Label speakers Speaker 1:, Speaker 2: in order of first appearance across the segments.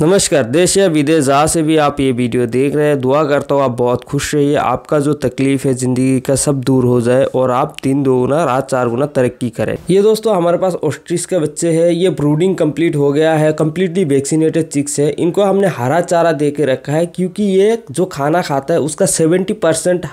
Speaker 1: नमस्कार देश या विदेश जहाँ से भी आप ये वीडियो देख रहे हैं दुआ करता हूँ आप बहुत खुश रहिए आपका जो तकलीफ है ज़िंदगी का सब दूर हो जाए और आप तीन दो गुना रात चार गुना तरक्की करें ये दोस्तों हमारे पास ऑस्ट्रिस के बच्चे हैं ये ब्रूडिंग कंप्लीट हो गया है कम्प्लीटली वैक्सीनेटेड चिक्स है इनको हमने हरा चारा दे के रखा है क्योंकि ये जो खाना खाता है उसका सेवेंटी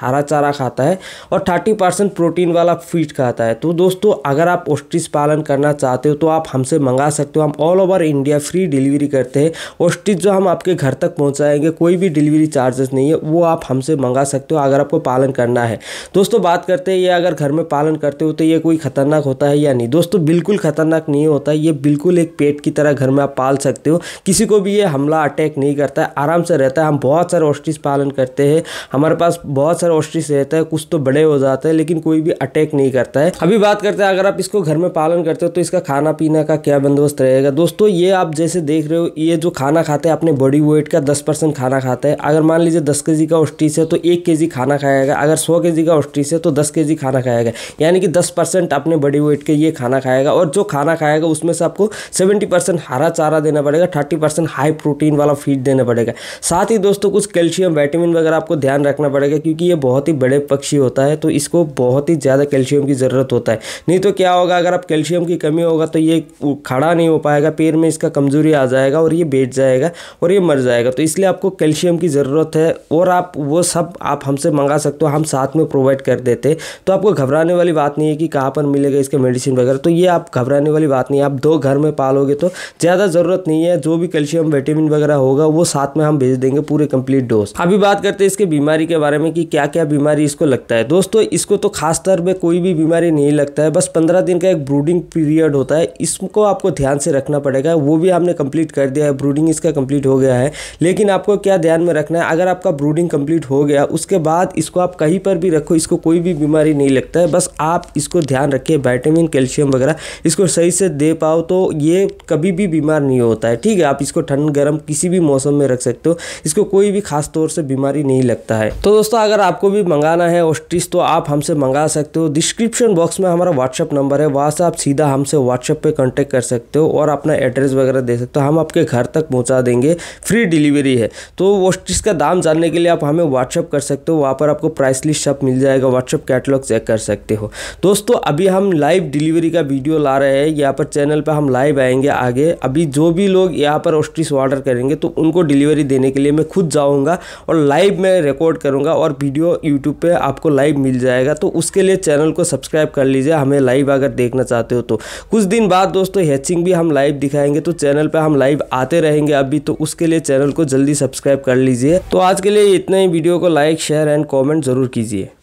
Speaker 1: हरा चारा खाता है और थर्टी प्रोटीन वाला फीड खाता है तो दोस्तों अगर आप ऑस्ट्रिस पालन करना चाहते हो तो आप हमसे मंगा सकते हो हम all over India free delivery करते हैं और स्टिच जो हम आपके घर तक पहुंचाएंगे कोई भी डिलीवरी चार्जेस नहीं है वो आप हमसे मंगा सकते हो अगर आपको पालन करना है दोस्तों बात करते हैं ये अगर घर में पालन करते हो तो ये कोई ख़तरनाक होता है या नहीं दोस्तों बिल्कुल ख़तरनाक नहीं होता ये बिल्कुल एक पेट की तरह घर में आप पाल सकते हो किसी को भी ये हमला अटैक नहीं करता है आराम से रहता है हम बहुत सारे ऑस्ट्रिच पालन करते हैं हमारे पास बहुत सारे ऑस्ट्रिच रहता है कुछ तो बड़े हो जाते हैं लेकिन कोई भी अटैक नहीं करता है अभी बात करते हैं अगर आप इसको घर में पालन करते हो तो इसका खाना पीना का क्या बंदोबस्त रहेगा दोस्तों ये आप जैसे देख रहे हो ये जो खाना खाते हैं अपने बॉडी वेट का दस परसेंट खाना खाते हैं अगर मान लीजिए दस के का ऑस्ट्रिच है तो एक के खाना खाएगा अगर सौ के का ऑस्ट्रिच है तो दस के खाना खाएगा यानी कि दस परसेंट अपने बॉडी वेट के ये खाना खाएगा और जो खाना खाएगा उसमें से आपको सेवेंटी परसेंट हरा चारा देना पड़ेगा थर्टी परसेंट हाई प्रोटीन वाला फीड देना पड़ेगा साथ ही दोस्तों कुछ कैल्शियम वाइटामिन वगैरह आपको ध्यान रखना पड़ेगा क्योंकि ये बहुत ही बड़े पक्षी होता है तो इसको बहुत ही ज़्यादा कैल्शियम की ज़रूरत होता है नहीं तो क्या होगा अगर आप कैल्शियम की कमी होगा तो ये खड़ा नहीं हो पाएगा पेड़ में इसका कमजोरी आ जाएगा और ये बेड बैठ जाएगा और ये मर जाएगा तो इसलिए आपको कैल्शियम की ज़रूरत है और आप वो सब आप हमसे मंगा सकते हो हम साथ में प्रोवाइड कर देते तो आपको घबराने वाली बात नहीं है कि कहाँ पर मिलेगा इसके मेडिसिन वगैरह तो ये आप घबराने वाली बात नहीं है आप दो घर में पालोगे तो ज़्यादा ज़रूरत नहीं है जो भी कैल्शियम विटामिन वगैरह होगा वो साथ में हम भेज देंगे पूरे कंप्लीट डोज अभी बात करते हैं इसके बीमारी के बारे में कि क्या क्या बीमारी इसको लगता है दोस्तों इसको तो खास तौर पर कोई भी बीमारी नहीं लगता है बस पंद्रह दिन का एक ब्रूडिंग पीरियड होता है इसको आपको ध्यान से रखना पड़ेगा वो भी हमने कंप्लीट कर दिया है ब्रूडिंग ब्रूडिंग इसका कंप्लीट हो गया है लेकिन आपको क्या ध्यान में रखना है अगर आपका ब्रूडिंग कंप्लीट हो गया उसके बाद इसको आप कहीं पर भी रखो इसको कोई भी बीमारी नहीं लगता है बस आप इसको ध्यान रखिए वाइटामिन कैल्शियम वगैरह इसको सही से दे पाओ तो ये कभी भी बीमार नहीं होता है ठीक है आप इसको ठंड गर्म किसी भी मौसम में रख सकते हो इसको कोई भी खास तौर से बीमारी नहीं लगता है तो दोस्तों अगर आपको भी मंगाना है ओस्ट्रिस तो आप हमसे मंगा सकते हो डिस्क्रिप्शन बॉक्स में हमारा व्हाट्सअप नंबर है वहाँ से आप सीधा हमसे व्हाट्सएप पर कॉन्टेक्ट कर सकते हो और अपना एड्रेस वगैरह दे सकते हो हम आपके घर तक पहुँचा देंगे फ्री डिलीवरी है तो वो इसका दाम जानने के लिए आप हमें व्हाट्सअप कर सकते हो वहाँ पर आपको प्राइस लिस्ट सब मिल जाएगा व्हाट्सअप कैटलॉग चेक कर सकते हो दोस्तों अभी हम लाइव डिलीवरी का वीडियो ला रहे हैं यहाँ पर चैनल पर हम लाइव आएंगे आगे अभी जो भी लोग यहाँ पर ऑस्ट्रिस ऑर्डर करेंगे तो उनको डिलीवरी देने के लिए मैं खुद जाऊँगा और लाइव मैं रिकॉर्ड करूँगा और वीडियो यूट्यूब पर आपको लाइव मिल जाएगा तो उसके लिए चैनल को सब्सक्राइब कर लीजिए हमें लाइव अगर देखना चाहते हो तो कुछ दिन बाद दोस्तों हैचिंग भी हम लाइव दिखाएंगे तो चैनल पर हम लाइव आते रहेंगे करेंगे अभी तो उसके लिए चैनल को जल्दी सब्सक्राइब कर लीजिए तो आज के लिए इतना ही वीडियो को लाइक शेयर एंड कॉमेंट जरूर कीजिए